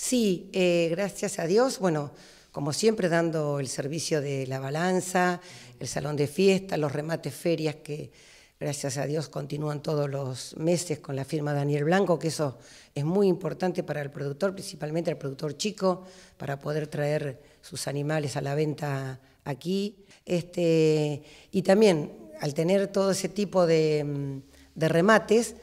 Sí, eh, gracias a Dios, bueno, como siempre dando el servicio de la balanza, el salón de fiesta, los remates ferias que gracias a Dios continúan todos los meses con la firma Daniel Blanco, que eso es muy importante para el productor, principalmente el productor chico, para poder traer sus animales a la venta aquí. Este, y también al tener todo ese tipo de remates,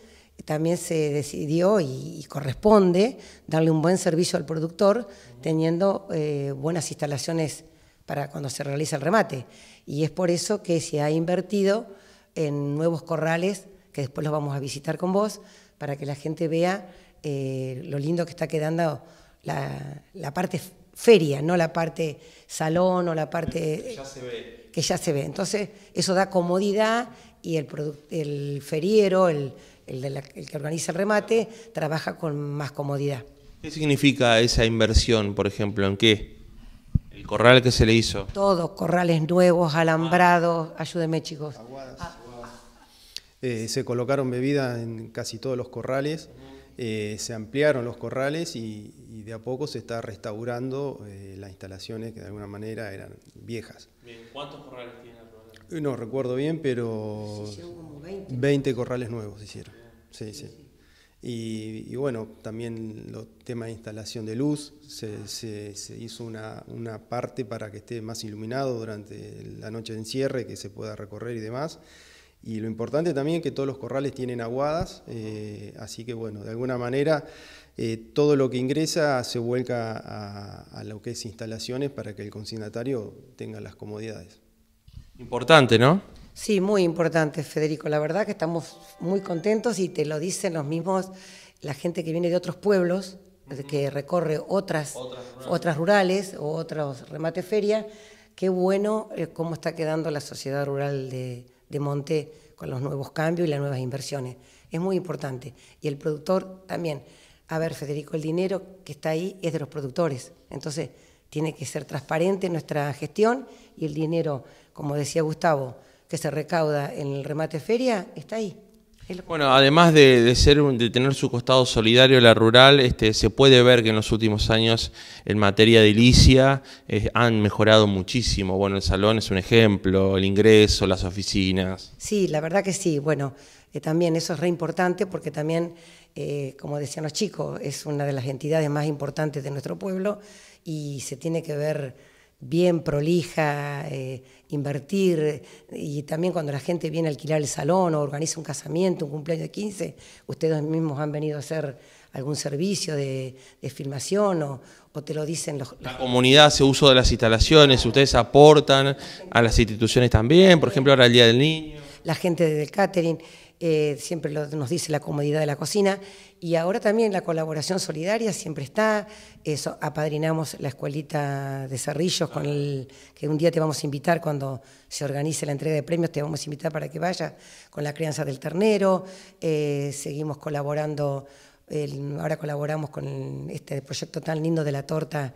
también se decidió y, corresponde darle un buen servicio al productor teniendo eh, buenas instalaciones para cuando se realiza el remate. Y es por eso que se ha invertido en nuevos corrales, que después los vamos a visitar con vos, para que la gente vea eh, lo lindo que está quedando la, parte feria, no la parte salón o la parte... Que ya se ve. Que ya se ve. Entonces, eso da comodidad y el, el feriero, el el, que organiza el remate trabaja con más comodidad. ¿Qué significa esa inversión, por ejemplo? ¿En qué? ¿El corral que se le hizo? Todos, corrales nuevos, alambrados, ayúdeme chicos. Aguadas. Eh, se colocaron bebidas en casi todos los corrales, eh, se ampliaron los corrales y, de a poco se está restaurando eh, las instalaciones que de alguna manera eran viejas. ¿cuántos corrales tiene No recuerdo bien, pero... 20. corrales nuevos hicieron. Sí, sí. Y, bueno, también los temas de instalación de luz, se, hizo una, parte para que esté más iluminado durante la noche de encierre, que se pueda recorrer y demás. Y lo importante también es que todos los corrales tienen aguadas, eh, así que bueno, de alguna manera eh, todo lo que ingresa se vuelca a lo que es instalaciones para que el consignatario tenga las comodidades. Importante, ¿no? Sí, muy importante, Federico. La verdad que estamos muy contentos y te lo dicen los mismos, la gente que viene de otros pueblos, que recorre otras, otras rurales. o otros remates feria. Qué bueno eh, cómo está quedando la sociedad rural de, de Monte con los nuevos cambios y las nuevas inversiones. Es muy importante. Y el productor también. A ver, Federico, el dinero que está ahí es de los productores. Entonces, tiene que ser transparente nuestra gestión y el dinero, como decía Gustavo, que se recauda en el remate feria está ahí. Bueno, además de, de, de tener su costado solidario la rural, este, se puede ver que en los últimos años en materia de ilicia eh, han mejorado muchísimo. Bueno, el salón es un ejemplo, el ingreso, las oficinas. Sí, la verdad que sí. Bueno, eh, también eso es re importante porque también, eh, como decían los chicos, es una de las entidades más importantes de nuestro pueblo y se tiene que ver bien prolija, eh, invertir, y también cuando la gente viene a alquilar el salón o organiza un casamiento, un cumpleaños de 15, ustedes mismos han venido a hacer algún servicio de, filmación o, o, te lo dicen los... La comunidad hace uso de las instalaciones, ustedes aportan a las instituciones también, por ejemplo ahora el Día del Niño. La gente del catering. Eh, siempre nos dice la comodidad de la cocina, y ahora también la colaboración solidaria siempre está, eso, apadrinamos la escuelita de Cerrillos, con el, que un día te vamos a invitar cuando se organice la entrega de premios, te vamos a invitar para que vayas con la crianza del ternero, eh, seguimos colaborando, ahora colaboramos con este proyecto tan lindo de la torta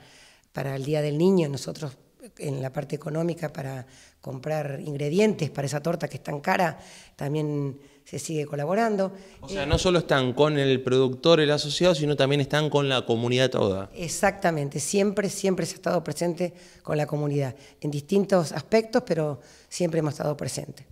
para el Día del Niño, nosotros en la parte económica para comprar ingredientes para esa torta que es tan cara, también se sigue colaborando. O sea, no solo están con el productor, el asociado, sino también están con la comunidad toda. Exactamente, siempre, siempre se ha estado presente con la comunidad, en distintos aspectos, pero siempre hemos estado presentes.